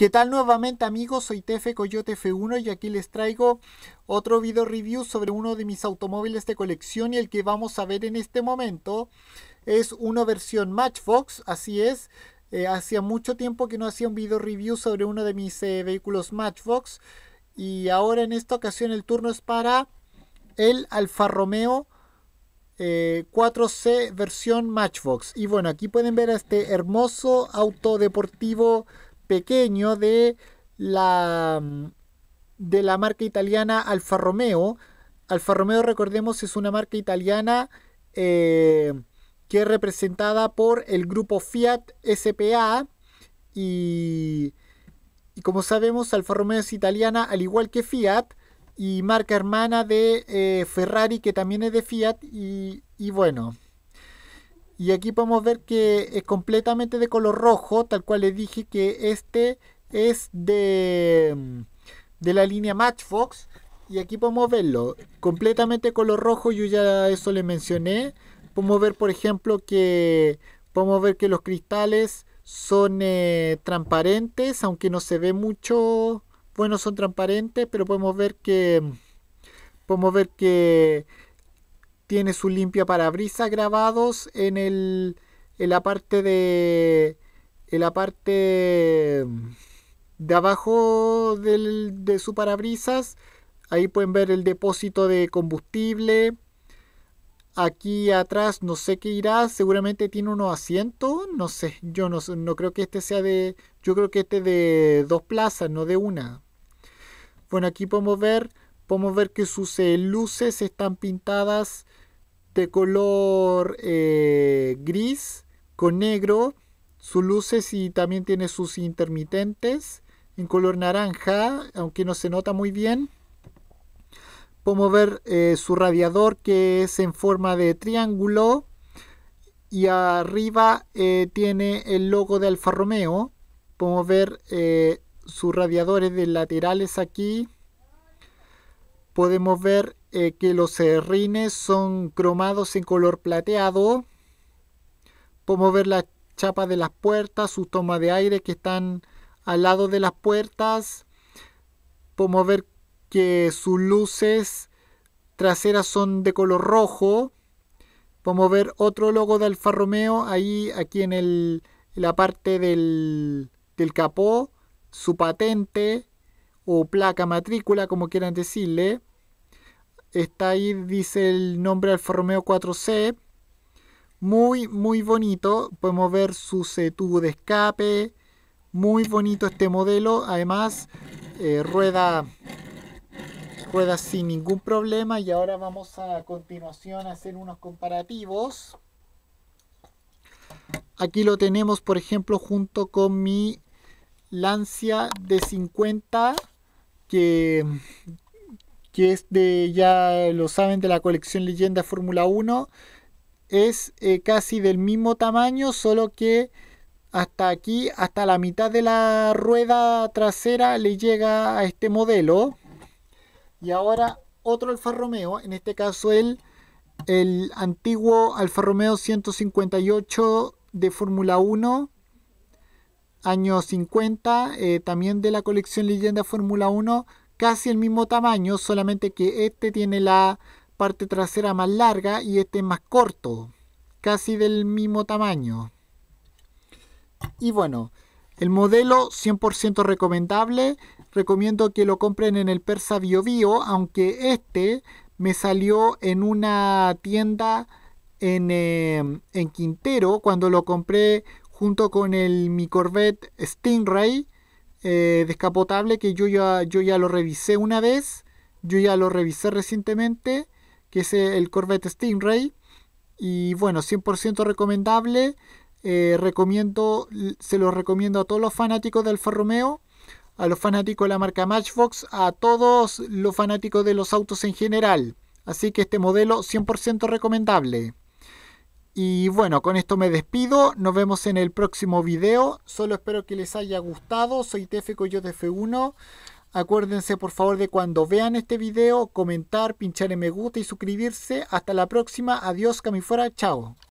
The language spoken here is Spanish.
¿Qué tal nuevamente amigos? Soy Tefe Coyote F1 y aquí les traigo otro video review sobre uno de mis automóviles de colección y el que vamos a ver en este momento es una versión Matchbox, así es. Eh, hacía mucho tiempo que no hacía un video review sobre uno de mis eh, vehículos Matchbox y ahora en esta ocasión el turno es para el Alfa Romeo 4C eh, versión Matchbox. Y bueno, aquí pueden ver a este hermoso auto deportivo pequeño de la, de la marca italiana Alfa Romeo. Alfa Romeo, recordemos, es una marca italiana eh, que es representada por el grupo Fiat SPA y, como sabemos Alfa Romeo es italiana al igual que Fiat y marca hermana de eh, Ferrari que también es de Fiat y, y bueno y aquí podemos ver que es completamente de color rojo, tal cual les dije que este es de, mm, de la línea Matchbox. Y aquí podemos verlo, completamente color rojo, yo ya eso le mencioné. Podemos ver, por ejemplo, que podemos ver que los cristales son eh, transparentes, aunque no se ve mucho, bueno, son transparentes, pero podemos ver que mm, podemos ver que tiene su limpia parabrisas grabados en el en la parte de en la parte de abajo del, de su parabrisas ahí pueden ver el depósito de combustible aquí atrás no sé qué irá seguramente tiene unos asientos no sé yo no, no creo que este sea de yo creo que este de dos plazas no de una bueno aquí podemos ver podemos ver que sus eh, luces están pintadas de color eh, gris con negro, sus luces y también tiene sus intermitentes en color naranja, aunque no se nota muy bien. Podemos ver eh, su radiador que es en forma de triángulo y arriba tiene el logo de Alfa Romeo. Podemos ver sus radiadores de laterales aquí podemos ver eh, que los rines son cromados en color plateado. Podemos ver la chapa de las puertas, sus tomas de aire que están al lado de las puertas. Podemos ver que sus luces traseras son de color rojo. Podemos ver otro logo de Alfa Romeo ahí aquí en, el, la parte del, del capó, su patente o placa matrícula, como quieran decirle. Está ahí, dice el nombre Alfa Romeo 4C. Muy, muy bonito. Podemos ver su eh, tubo de escape. Muy bonito este modelo. Además, eh, rueda, rueda sin ningún problema. Y ahora vamos a, continuación a hacer unos comparativos. Aquí lo tenemos, por ejemplo, junto con mi Lancia de 50 que, es de, ya lo saben, de la colección Leyenda Fórmula 1, es eh, casi del mismo tamaño, solo que hasta aquí, hasta la mitad de la rueda trasera le llega a este modelo. Y ahora otro Alfa Romeo, en este caso el, el antiguo Alfa Romeo 158 de Fórmula 1 años 50, eh, también de la colección Leyenda Fórmula 1, casi el mismo tamaño, solamente que este tiene la parte trasera más larga y este más corto, casi del mismo tamaño. Y bueno, el modelo 100% recomendable, recomiendo que lo compren en el Persa Bio Bio, aunque este me salió en una tienda en, eh, en Quintero cuando lo compré junto con el mi Corvette Stingray eh, descapotable que yo ya, yo ya lo revisé una vez, yo ya lo revisé recientemente, que es el Corvette Stingray. Y bueno, 100% recomendable. Eh, recomiendo, se lo recomiendo a todos los fanáticos de Alfa Romeo, a los fanáticos de la marca Matchbox, a todos los fanáticos de los autos en general. Así que este modelo 100% recomendable. Y bueno, con esto me despido. Nos vemos en el próximo video. Solo espero que les haya gustado. Soy Tefe Coyote F1. Acuérdense por favor de cuando vean este video, comentar, pinchar en me gusta y suscribirse. Hasta la próxima. Adiós, fuera. Chao.